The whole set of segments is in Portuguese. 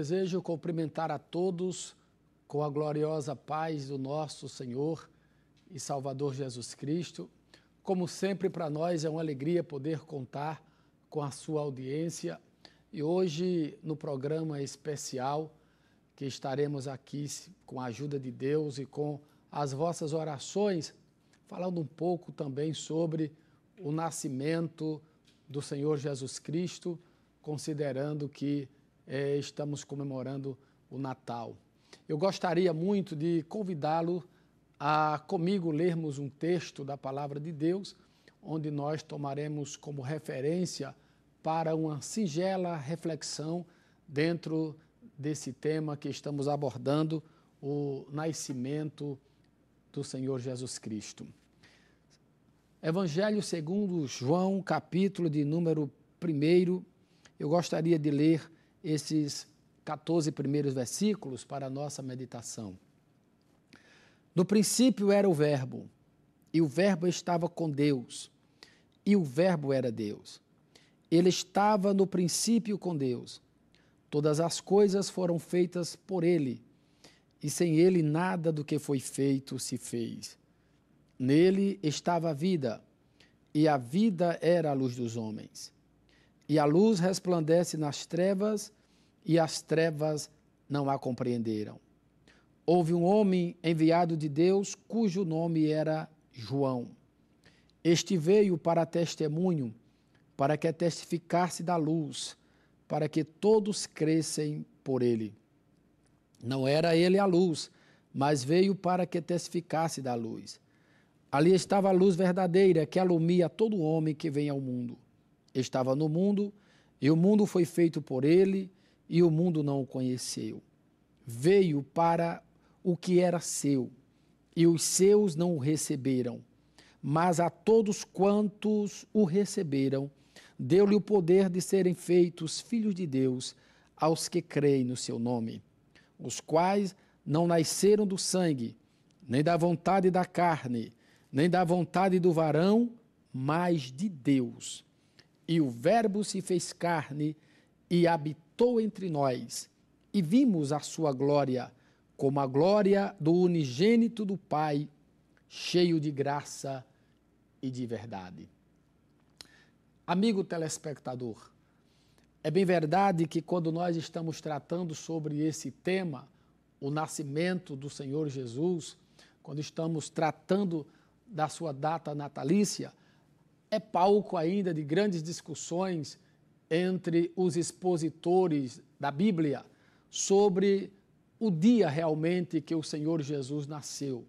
Desejo cumprimentar a todos com a gloriosa paz do nosso Senhor e Salvador Jesus Cristo. Como sempre, para nós é uma alegria poder contar com a sua audiência e hoje, no programa especial que estaremos aqui com a ajuda de Deus e com as vossas orações, falando um pouco também sobre o nascimento do Senhor Jesus Cristo, considerando que é, estamos comemorando o Natal. Eu gostaria muito de convidá-lo a comigo lermos um texto da Palavra de Deus, onde nós tomaremos como referência para uma singela reflexão dentro desse tema que estamos abordando, o nascimento do Senhor Jesus Cristo. Evangelho segundo João, capítulo de número 1, eu gostaria de ler esses 14 primeiros versículos para a nossa meditação. No princípio era o Verbo, e o Verbo estava com Deus, e o Verbo era Deus. Ele estava no princípio com Deus. Todas as coisas foram feitas por ele, e sem ele nada do que foi feito se fez. Nele estava a vida, e a vida era a luz dos homens. E a luz resplandece nas trevas, e as trevas não a compreenderam. Houve um homem enviado de Deus cujo nome era João. Este veio para testemunho, para que testificasse da luz, para que todos crescem por ele. Não era ele a luz, mas veio para que testificasse da luz. Ali estava a luz verdadeira que alumia todo homem que vem ao mundo estava no mundo, e o mundo foi feito por ele, e o mundo não o conheceu. Veio para o que era seu, e os seus não o receberam. Mas a todos quantos o receberam, deu-lhe o poder de serem feitos filhos de Deus aos que creem no seu nome, os quais não nasceram do sangue, nem da vontade da carne, nem da vontade do varão, mas de Deus. E o Verbo se fez carne e habitou entre nós, e vimos a sua glória, como a glória do unigênito do Pai, cheio de graça e de verdade. Amigo telespectador, é bem verdade que quando nós estamos tratando sobre esse tema, o nascimento do Senhor Jesus, quando estamos tratando da sua data natalícia, é palco ainda de grandes discussões entre os expositores da Bíblia sobre o dia realmente que o Senhor Jesus nasceu.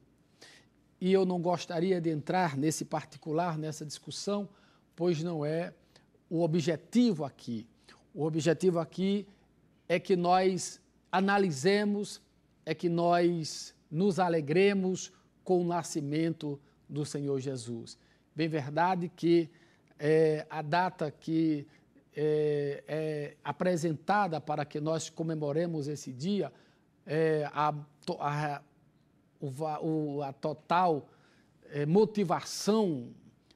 E eu não gostaria de entrar nesse particular, nessa discussão, pois não é o objetivo aqui. O objetivo aqui é que nós analisemos, é que nós nos alegremos com o nascimento do Senhor Jesus. Bem verdade que é, a data que é, é, apresentada para que nós comemoremos esse dia, é, a, a, o, a total é, motivação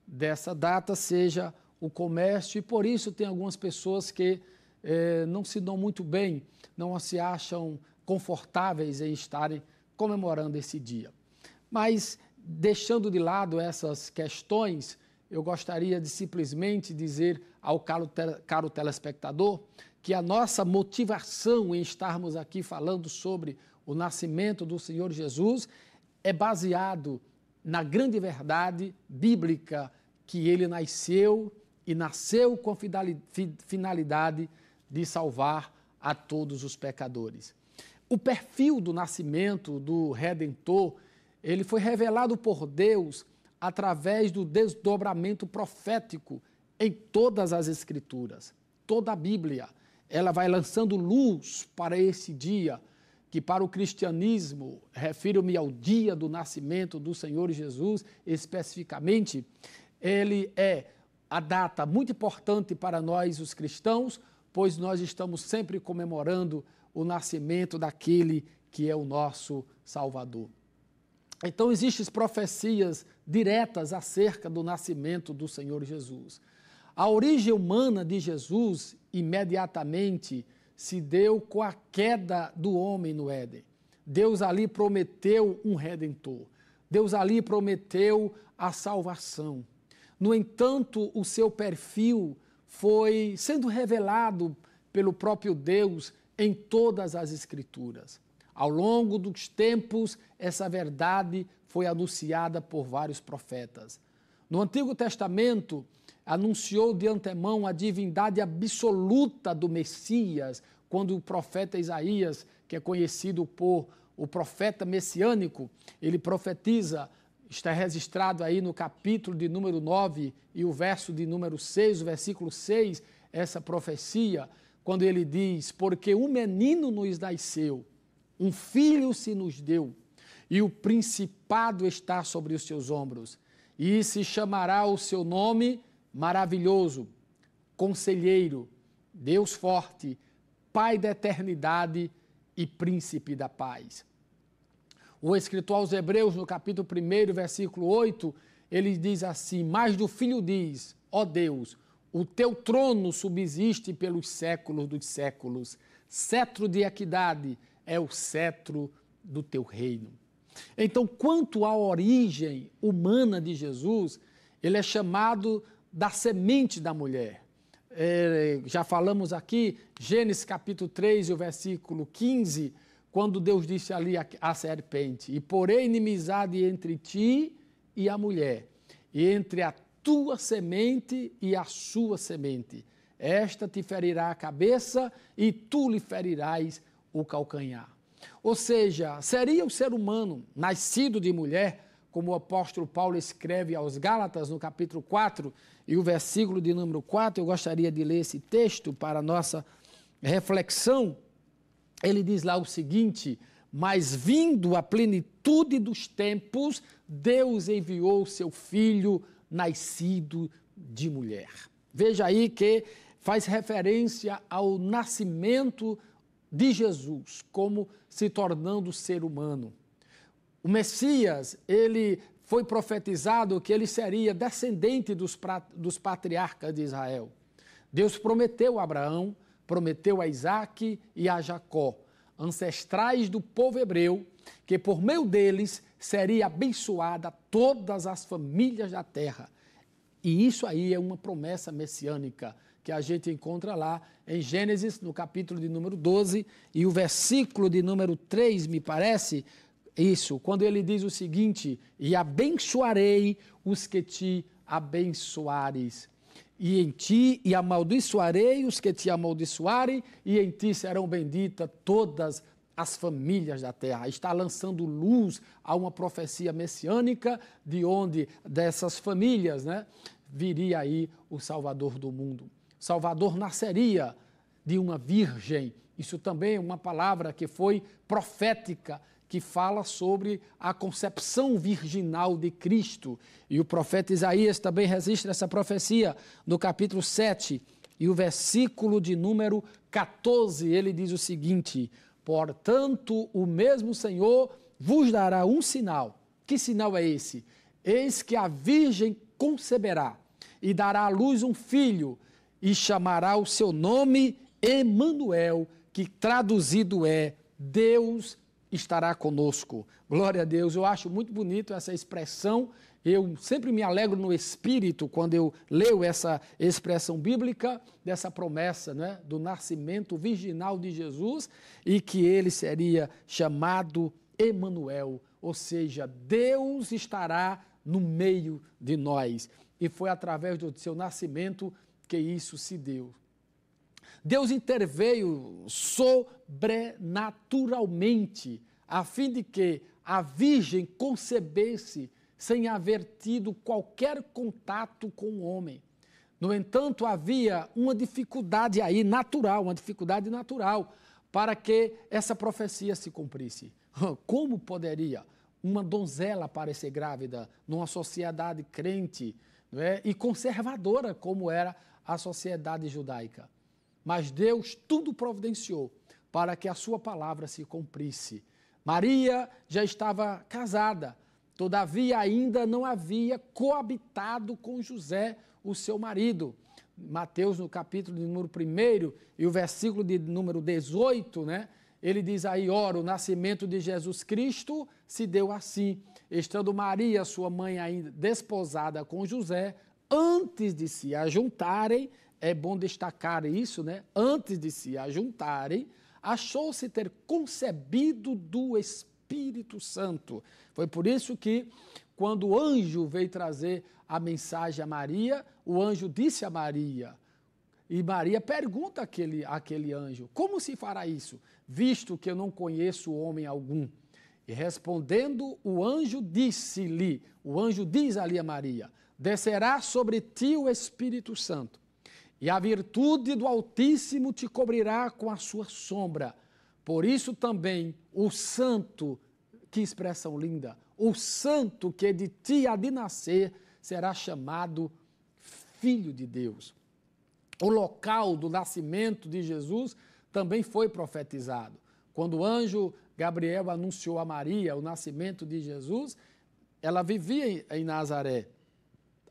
dessa data seja o comércio, e por isso tem algumas pessoas que é, não se dão muito bem, não se acham confortáveis em estarem comemorando esse dia. Mas deixando de lado essas questões, eu gostaria de simplesmente dizer ao caro, caro telespectador que a nossa motivação em estarmos aqui falando sobre o nascimento do Senhor Jesus é baseado na grande verdade bíblica que ele nasceu e nasceu com finalidade de salvar a todos os pecadores. O perfil do nascimento do redentor ele foi revelado por Deus através do desdobramento profético em todas as Escrituras. Toda a Bíblia, ela vai lançando luz para esse dia, que para o cristianismo, refiro-me ao dia do nascimento do Senhor Jesus especificamente, ele é a data muito importante para nós, os cristãos, pois nós estamos sempre comemorando o nascimento daquele que é o nosso Salvador. Então, existem profecias diretas acerca do nascimento do Senhor Jesus. A origem humana de Jesus imediatamente se deu com a queda do homem no Éden. Deus ali prometeu um redentor. Deus ali prometeu a salvação. No entanto, o seu perfil foi sendo revelado pelo próprio Deus em todas as Escrituras. Ao longo dos tempos, essa verdade foi anunciada por vários profetas. No Antigo Testamento, anunciou de antemão a divindade absoluta do Messias, quando o profeta Isaías, que é conhecido por o profeta messiânico, ele profetiza, está registrado aí no capítulo de número 9 e o verso de número 6, o versículo 6, essa profecia, quando ele diz: Porque um menino nos nasceu um filho se nos deu, e o principado está sobre os seus ombros, e se chamará o seu nome maravilhoso, conselheiro, Deus forte, Pai da eternidade e príncipe da paz. O escritor aos Hebreus, no capítulo 1, versículo 8, ele diz assim: Mas do filho diz, ó oh Deus, o teu trono subsiste pelos séculos dos séculos, cetro de equidade é o cetro do teu reino. Então, quanto à origem humana de Jesus, ele é chamado da semente da mulher. É, já falamos aqui, Gênesis capítulo 3, o versículo 15, quando Deus disse ali à serpente: E porém inimizade entre ti e a mulher, e entre a tua semente e a sua semente. Esta te ferirá a cabeça e tu lhe ferirás o calcanhar. Ou seja, seria o ser humano nascido de mulher, como o apóstolo Paulo escreve aos Gálatas no capítulo 4 e o versículo de número 4, eu gostaria de ler esse texto para nossa reflexão. Ele diz lá o seguinte: Mas vindo a plenitude dos tempos, Deus enviou seu filho nascido de mulher. Veja aí que faz referência ao nascimento de Jesus como se tornando ser humano. O Messias, ele foi profetizado que ele seria descendente dos, dos patriarcas de Israel. Deus prometeu a Abraão, prometeu a Isaac e a Jacó, ancestrais do povo hebreu, que por meio deles seria abençoada todas as famílias da terra. E isso aí é uma promessa messiânica que a gente encontra lá em Gênesis, no capítulo de número 12, e o versículo de número 3, me parece, isso, quando ele diz o seguinte: E abençoarei os que te abençoares. E em ti e amaldiçoarei os que te amaldiçoarem, e em ti serão benditas todas as famílias da terra. Está lançando luz a uma profecia messiânica de onde dessas famílias, né, viria aí o Salvador do mundo. Salvador nasceria de uma virgem. Isso também é uma palavra que foi profética, que fala sobre a concepção virginal de Cristo. E o profeta Isaías também registra essa profecia no capítulo 7 e o versículo de número 14. Ele diz o seguinte: Portanto, o mesmo Senhor vos dará um sinal. Que sinal é esse? Eis que a virgem conceberá e dará à luz um filho e chamará o seu nome Emanuel, que traduzido é Deus estará conosco. Glória a Deus. Eu acho muito bonito essa expressão. Eu sempre me alegro no espírito quando eu leio essa expressão bíblica dessa promessa, né, do nascimento virginal de Jesus e que ele seria chamado Emanuel, ou seja, Deus estará no meio de nós. E foi através do seu nascimento que isso se deu. Deus interveio sobrenaturalmente, a fim de que a Virgem concebesse sem haver tido qualquer contato com o homem. No entanto, havia uma dificuldade aí natural, uma dificuldade natural para que essa profecia se cumprisse. Como poderia uma donzela parecer grávida numa sociedade crente é? e conservadora como era a sociedade judaica. Mas Deus tudo providenciou para que a sua palavra se cumprisse. Maria já estava casada, todavia ainda não havia coabitado com José, o seu marido. Mateus, no capítulo de número 1 e o versículo de número 18, né? Ele diz aí: ora, o nascimento de Jesus Cristo se deu assim. Estando Maria, sua mãe, ainda desposada com José, antes de se ajuntarem, é bom destacar isso, né? Antes de se ajuntarem, achou-se ter concebido do Espírito Santo. Foi por isso que, quando o anjo veio trazer a mensagem a Maria, o anjo disse a Maria, e Maria pergunta àquele, àquele anjo: Como se fará isso, visto que eu não conheço homem algum? E respondendo, o anjo disse-lhe: O anjo diz ali a Maria: descerá sobre ti o Espírito Santo, e a virtude do Altíssimo te cobrirá com a sua sombra. Por isso também o santo, que expressão linda, o santo que é de ti há de nascer será chamado Filho de Deus. O local do nascimento de Jesus também foi profetizado. Quando o anjo Gabriel anunciou a Maria o nascimento de Jesus, ela vivia em Nazaré.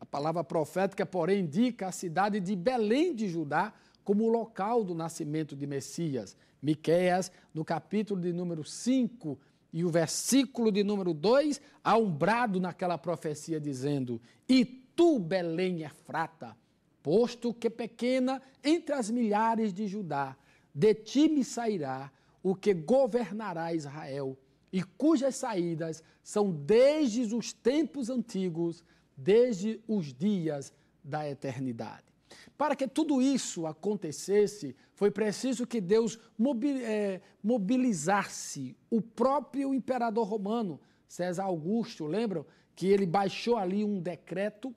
A palavra profética, porém, indica a cidade de Belém de Judá como o local do nascimento de Messias. Miqueias, no capítulo de número 5 e o versículo de número 2, há um brado naquela profecia dizendo: E tu, Belém é frata, posto que pequena entre as milhares de Judá, de ti me sairá o que governará Israel, e cujas saídas são desde os tempos antigos desde os dias da eternidade. Para que tudo isso acontecesse, foi preciso que Deus eh, mobilizasse o próprio imperador romano, César Augusto, lembram? Que ele baixou ali um decreto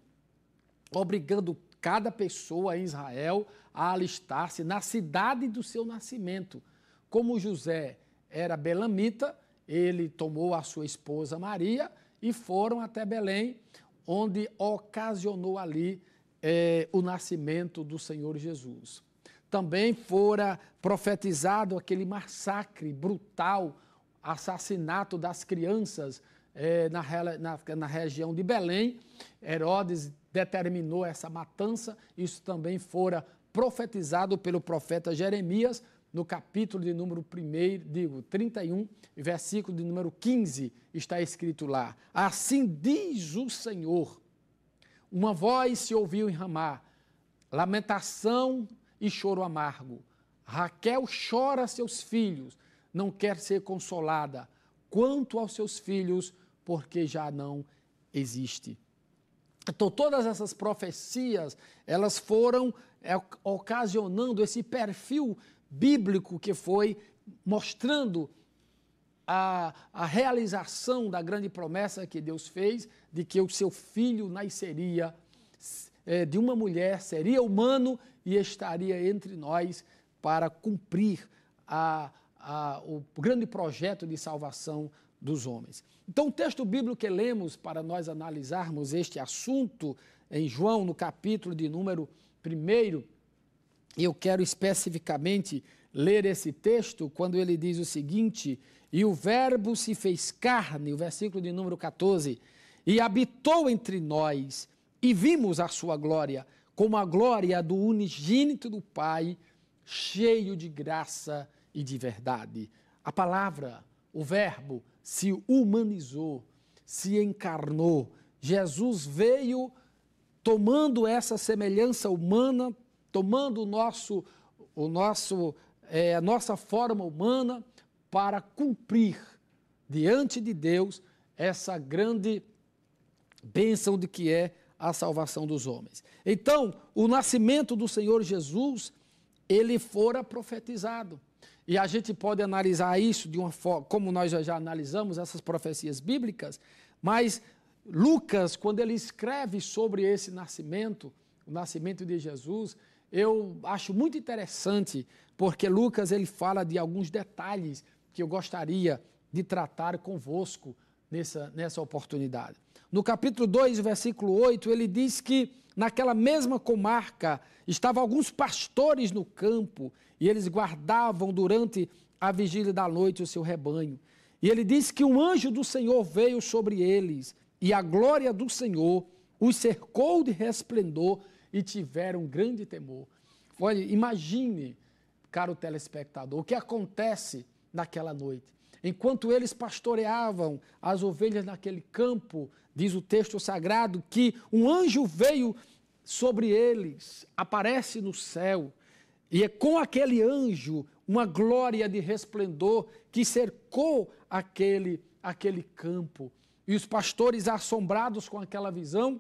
obrigando cada pessoa em Israel a alistar-se na cidade do seu nascimento. Como José era belamita, ele tomou a sua esposa Maria e foram até Belém, onde ocasionou ali é, o nascimento do Senhor Jesus. Também fora profetizado aquele massacre brutal, assassinato das crianças é, na, na, na, região de Belém. Herodes determinou essa matança, isso também fora profetizado pelo profeta Jeremias, no capítulo de número 1, digo 31, versículo de número 15, está escrito lá: Assim diz o Senhor. Uma voz se ouviu em Ramá, lamentação e choro amargo. Raquel chora seus filhos, não quer ser consolada quanto aos seus filhos, porque já não existe. Então, todas essas profecias, elas foram é, ocasionando esse perfil bíblico que foi mostrando a, a realização da grande promessa que Deus fez de que o seu filho nasceria é, de uma mulher, seria humano e estaria entre nós para cumprir a, a, o grande projeto de salvação dos homens. Então, o texto bíblico que lemos para nós analisarmos este assunto em João, no capítulo de número 1 e eu quero especificamente ler esse texto quando ele diz o seguinte: E o Verbo se fez carne, o versículo de número 14, e habitou entre nós, e vimos a sua glória, como a glória do unigênito do Pai, cheio de graça e de verdade. A palavra, o Verbo, se humanizou, se encarnou. Jesus veio tomando essa semelhança humana, tomando o nosso, o nosso, é, a nossa forma humana para cumprir diante de Deus essa grande bênção de que é a salvação dos homens. Então, o nascimento do Senhor Jesus, ele fora profetizado. E a gente pode analisar isso de uma forma, como nós já analisamos essas profecias bíblicas, mas Lucas, quando ele escreve sobre esse nascimento, o nascimento de Jesus, eu acho muito interessante porque Lucas ele fala de alguns detalhes que eu gostaria de tratar convosco nessa, nessa oportunidade. No capítulo 2, versículo 8, ele diz que naquela mesma comarca estavam alguns pastores no campo e eles guardavam durante a vigília da noite o seu rebanho. E ele diz que um anjo do Senhor veio sobre eles e a glória do Senhor os cercou de resplendor e tiveram grande temor. Olha, imagine, caro telespectador, o que acontece naquela noite. Enquanto eles pastoreavam as ovelhas naquele campo, diz o texto sagrado que um anjo veio sobre eles, aparece no céu, e é com aquele anjo uma glória de resplendor que cercou aquele, aquele campo. E os pastores, assombrados com aquela visão,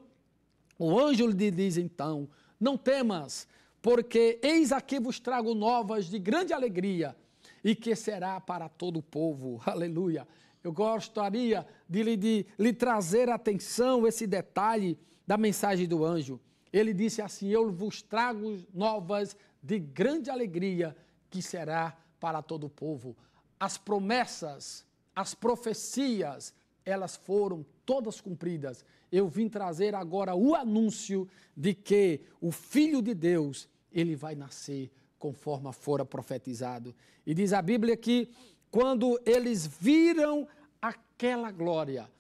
o anjo lhe diz então: Não temas, porque eis aqui vos trago novas de grande alegria e que será para todo o povo. Aleluia. Eu gostaria de lhe, de lhe trazer atenção esse detalhe da mensagem do anjo. Ele disse assim: Eu vos trago novas de grande alegria que será para todo o povo. As promessas, as profecias, elas foram todas cumpridas. Eu vim trazer agora o anúncio de que o Filho de Deus, ele vai nascer conforme fora profetizado. E diz a Bíblia que quando eles viram aquela glória,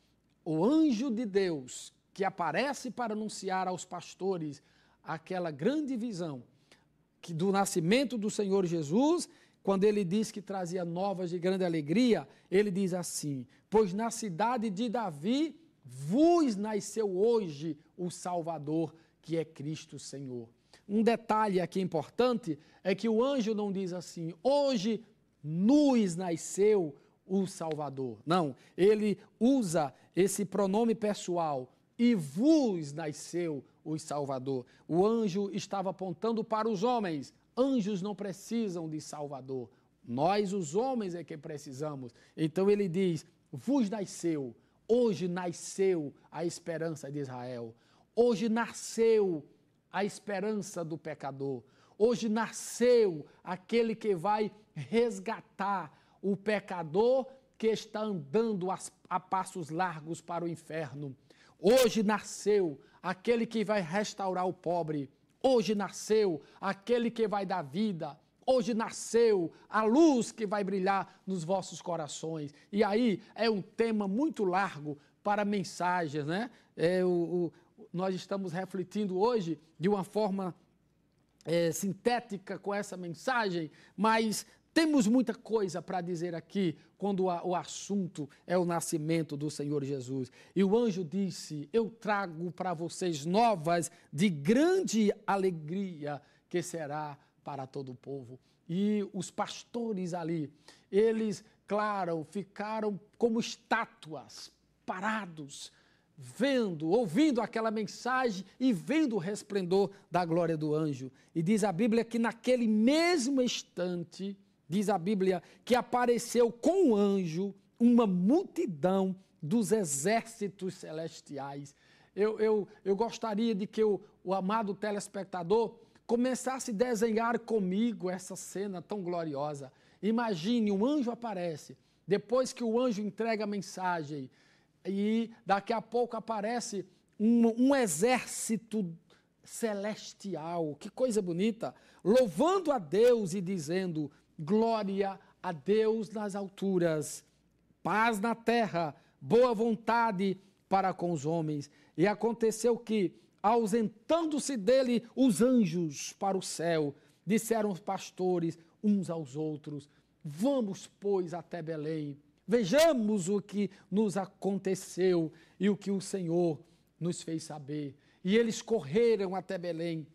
o anjo de Deus que aparece para anunciar aos pastores aquela grande visão que do nascimento do Senhor Jesus, quando ele diz que trazia novas de grande alegria, ele diz assim: Pois na cidade de Davi vos nasceu hoje o Salvador, que é Cristo Senhor. Um detalhe aqui importante é que o anjo não diz assim: Hoje nos nasceu o Salvador. Não, ele usa esse pronome pessoal e vos nasceu o Salvador. O anjo estava apontando para os homens, Anjos não precisam de Salvador. Nós, os homens, é que precisamos. Então ele diz: vos nasceu, hoje nasceu a esperança de Israel. Hoje nasceu a esperança do pecador. Hoje nasceu aquele que vai resgatar o pecador que está andando a, passos largos para o inferno. Hoje nasceu aquele que vai restaurar o pobre. Hoje nasceu aquele que vai dar vida. Hoje nasceu a luz que vai brilhar nos vossos corações. E aí é um tema muito largo para mensagens, né? É, o, o, nós estamos refletindo hoje de uma forma é, sintética com essa mensagem, mas temos muita coisa para dizer aqui quando o assunto é o nascimento do Senhor Jesus. E o anjo disse: Eu trago para vocês novas de grande alegria que será para todo o povo. E os pastores ali, eles, claro, ficaram como estátuas, parados, vendo, ouvindo aquela mensagem e vendo o resplendor da glória do anjo. E diz a Bíblia que naquele mesmo instante, diz a Bíblia, que apareceu com o anjo uma multidão dos exércitos celestiais. Eu, eu, eu gostaria de que o, o amado telespectador começasse a desenhar comigo essa cena tão gloriosa. Imagine, um anjo aparece, depois que o anjo entrega a mensagem, e daqui a pouco aparece um, um exército celestial, que coisa bonita, louvando a Deus e dizendo: glória a Deus nas alturas, paz na terra, boa vontade para com os homens. E aconteceu que, ausentando-se dele, os anjos para o céu disseram os pastores uns aos outros: Vamos, pois, até Belém. Vejamos o que nos aconteceu e o que o Senhor nos fez saber. E eles correram até Belém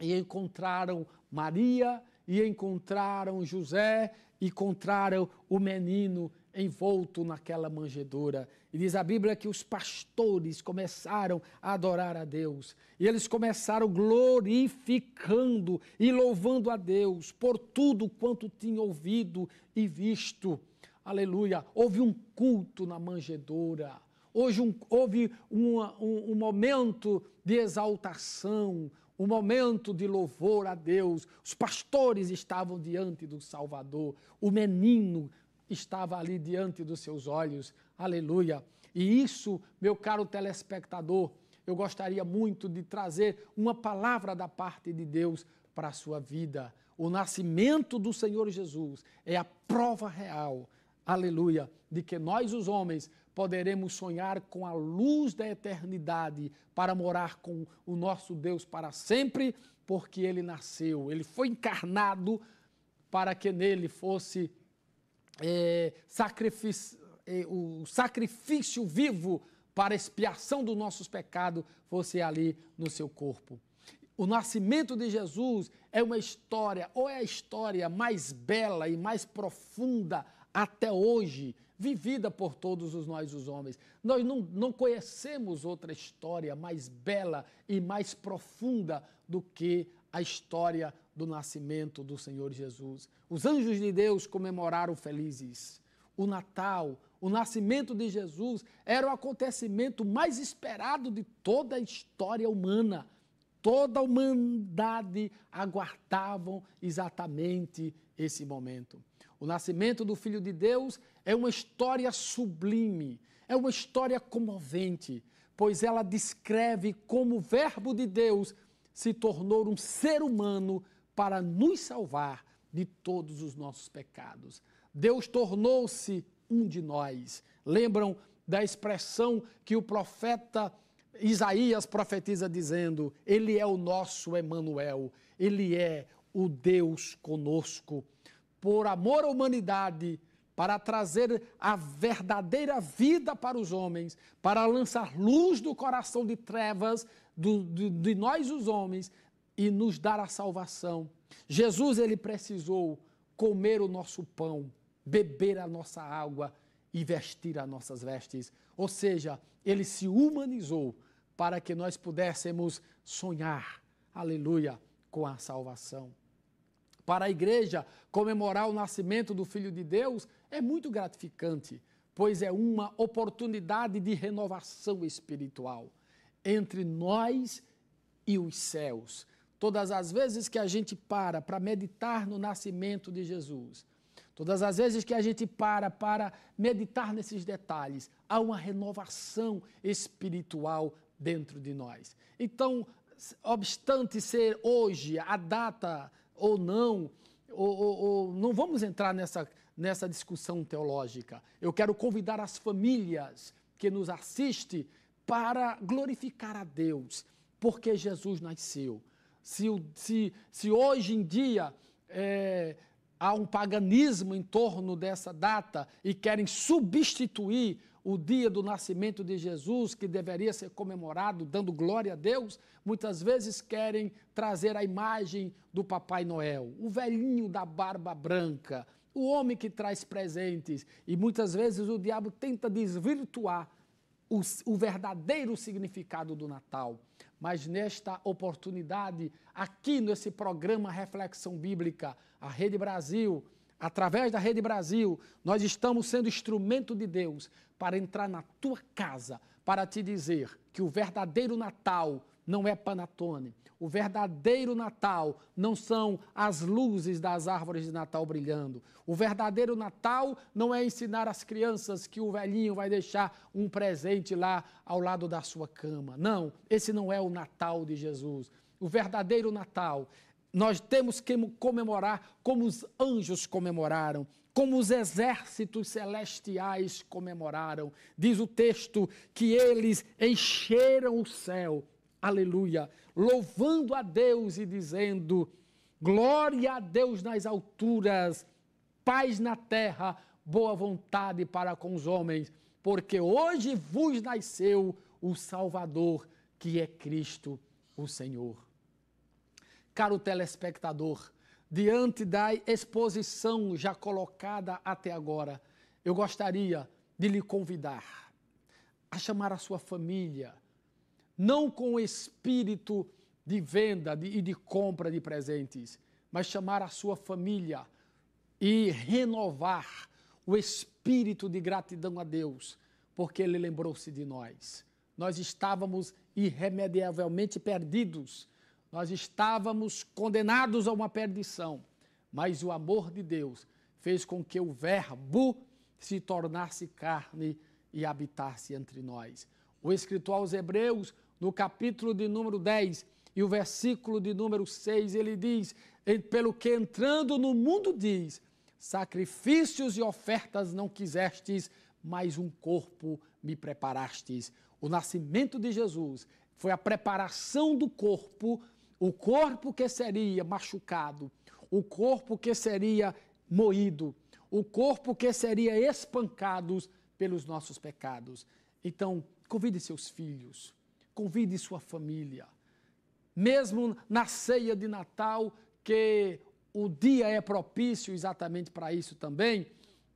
e encontraram Maria e encontraram José e encontraram o menino envolto naquela manjedoura. E diz a Bíblia que os pastores começaram a adorar a Deus. E eles começaram glorificando e louvando a Deus por tudo quanto tinham ouvido e visto. Aleluia! Houve um culto na manjedoura. Hoje um, houve um, um momento de exaltação, o momento de louvor a Deus. Os pastores estavam diante do Salvador, o menino estava ali diante dos seus olhos. Aleluia! E isso, meu caro telespectador, eu gostaria muito de trazer uma palavra da parte de Deus para a sua vida. O nascimento do Senhor Jesus é a prova real, aleluia, de que nós, os homens, poderemos sonhar com a luz da eternidade para morar com o nosso Deus para sempre, porque ele nasceu, ele foi encarnado para que nele fosse é, sacrifício, é, o sacrifício vivo para expiação dos nossos pecados fosse ali no seu corpo. O nascimento de Jesus é uma história, ou é a história mais bela e mais profunda até hoje vivida por todos os nós os homens. Nós não, não conhecemos outra história mais bela e mais profunda do que a história do nascimento do Senhor Jesus. Os anjos de Deus comemoraram felizes. O Natal, o nascimento de Jesus, era o acontecimento mais esperado de toda a história humana. Toda a humanidade aguardavam exatamente esse momento. O nascimento do Filho de Deus é uma história sublime, é uma história comovente, pois ela descreve como o Verbo de Deus se tornou um ser humano para nos salvar de todos os nossos pecados. Deus tornou-se um de nós. Lembram da expressão que o profeta Isaías profetiza dizendo: Ele é o nosso Emanuel, ele é o Deus conosco. Por amor à humanidade, para trazer a verdadeira vida para os homens, para lançar luz do coração de trevas do, de nós, os homens, e nos dar a salvação. Jesus, ele precisou comer o nosso pão, beber a nossa água e vestir as nossas vestes. Ou seja, ele se humanizou para que nós pudéssemos sonhar, aleluia, com a salvação para a igreja comemorar o nascimento do Filho de Deus é muito gratificante, pois é uma oportunidade de renovação espiritual entre nós e os céus. Todas as vezes que a gente para para meditar no nascimento de Jesus, todas as vezes que a gente para para meditar nesses detalhes, há uma renovação espiritual dentro de nós. Então, obstante ser hoje a data ou não, ou, ou, ou não vamos entrar nessa, nessa discussão teológica. Eu quero convidar as famílias que nos assistem para glorificar a Deus, porque Jesus nasceu. Se, se, se hoje em dia é, há um paganismo em torno dessa data e querem substituir o dia do nascimento de Jesus, que deveria ser comemorado dando glória a Deus, muitas vezes querem trazer a imagem do Papai Noel, o velhinho da barba branca, o homem que traz presentes. E muitas vezes o diabo tenta desvirtuar o, o verdadeiro significado do Natal. Mas nesta oportunidade, aqui nesse programa Reflexão Bíblica, a Rede Brasil, através da Rede Brasil, nós estamos sendo instrumento de Deus para entrar na tua casa para te dizer que o verdadeiro Natal não é panatone. O verdadeiro Natal não são as luzes das árvores de Natal brilhando. O verdadeiro Natal não é ensinar às crianças que o velhinho vai deixar um presente lá ao lado da sua cama. Não, esse não é o Natal de Jesus. O verdadeiro Natal nós temos que comemorar como os anjos comemoraram como os exércitos celestiais comemoraram. Diz o texto que eles encheram o céu, aleluia, louvando a Deus e dizendo: Glória a Deus nas alturas, paz na terra, boa vontade para com os homens, porque hoje vos nasceu o Salvador, que é Cristo o Senhor. Caro telespectador, diante da exposição já colocada até agora, eu gostaria de lhe convidar a chamar a sua família, não com o espírito de venda e de compra de presentes, mas chamar a sua família e renovar o espírito de gratidão a Deus, porque Ele lembrou-se de nós. Nós estávamos irremediavelmente perdidos nós estávamos condenados a uma perdição, mas o amor de Deus fez com que o Verbo se tornasse carne e habitasse entre nós. O escritor aos Hebreus, no capítulo de número 10 e o versículo de número 6, ele diz: Pelo que entrando no mundo diz, sacrifícios e ofertas não quisestes, mas um corpo me preparastes. O nascimento de Jesus foi a preparação do corpo o corpo que seria machucado, o corpo que seria moído, o corpo que seria espancado pelos nossos pecados. Então, convide seus filhos, convide sua família. Mesmo na ceia de Natal, que o dia é propício exatamente para isso também,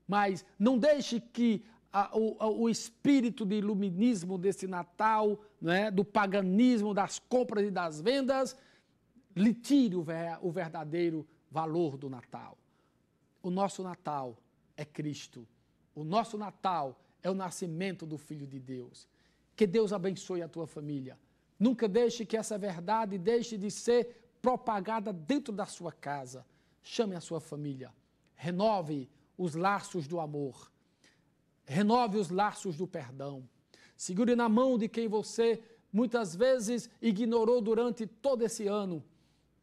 mas não deixe que a, o, o, espírito de iluminismo desse Natal, né, do paganismo, das compras e das vendas, lhe tire o, ver, o verdadeiro valor do Natal. O nosso Natal é Cristo. O nosso Natal é o nascimento do Filho de Deus. Que Deus abençoe a tua família. Nunca deixe que essa verdade deixe de ser propagada dentro da sua casa. Chame a sua família. Renove os laços do amor. Renove os laços do perdão. Segure na mão de quem você muitas vezes ignorou durante todo esse ano.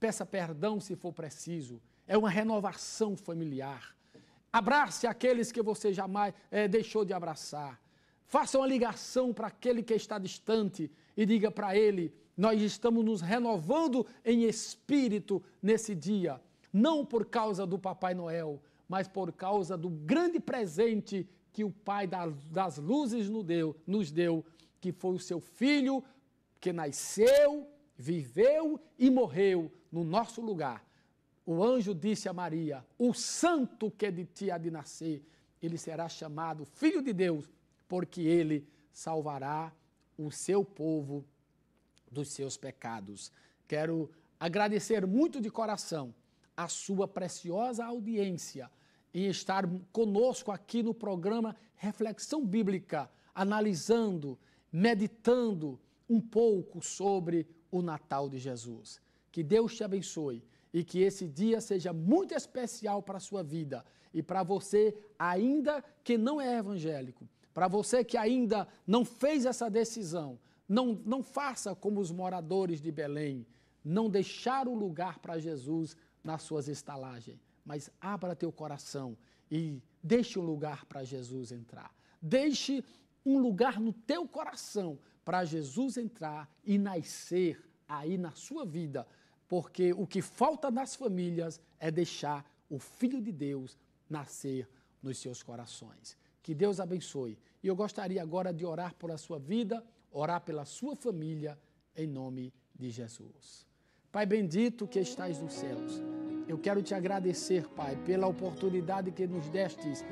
Peça perdão se for preciso. É uma renovação familiar. Abrace aqueles que você jamais é, deixou de abraçar. Faça uma ligação para aquele que está distante e diga para ele: Nós estamos nos renovando em espírito nesse dia. Não por causa do Papai Noel, mas por causa do grande presente que o Pai das luzes nos deu, nos deu que foi o seu filho que nasceu, viveu e morreu no nosso lugar, o anjo disse a Maria: O santo que de ti há de nascer, ele será chamado Filho de Deus, porque ele salvará o seu povo dos seus pecados. Quero agradecer muito de coração a sua preciosa audiência em estar conosco aqui no programa Reflexão Bíblica, analisando, meditando um pouco sobre o Natal de Jesus. Que Deus te abençoe e que esse dia seja muito especial para a sua vida e para você, ainda que não é evangélico, para você que ainda não fez essa decisão, não, não faça como os moradores de Belém, não deixar o lugar para Jesus nas suas estalagens, mas abra teu coração e deixe um lugar para Jesus entrar. Deixe um lugar no teu coração para Jesus entrar e nascer aí na sua vida porque o que falta nas famílias é deixar o Filho de Deus nascer nos seus corações. Que Deus abençoe. E eu gostaria agora de orar por a sua vida, orar pela sua família, em nome de Jesus. Pai bendito que estás nos céus, eu quero te agradecer, Pai, pela oportunidade que nos destes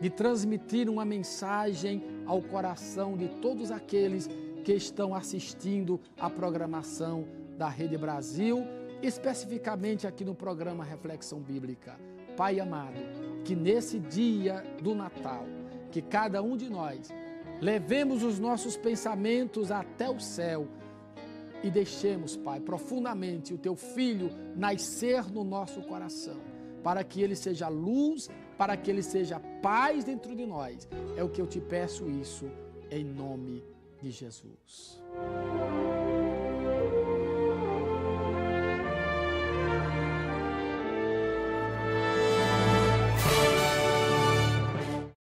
de transmitir uma mensagem ao coração de todos aqueles que estão assistindo à programação da Rede Brasil especificamente aqui no programa Reflexão Bíblica. Pai amado, que nesse dia do Natal, que cada um de nós levemos os nossos pensamentos até o céu e deixemos, Pai, profundamente o teu filho nascer no nosso coração, para que ele seja luz, para que ele seja paz dentro de nós. É o que eu te peço isso em nome de Jesus.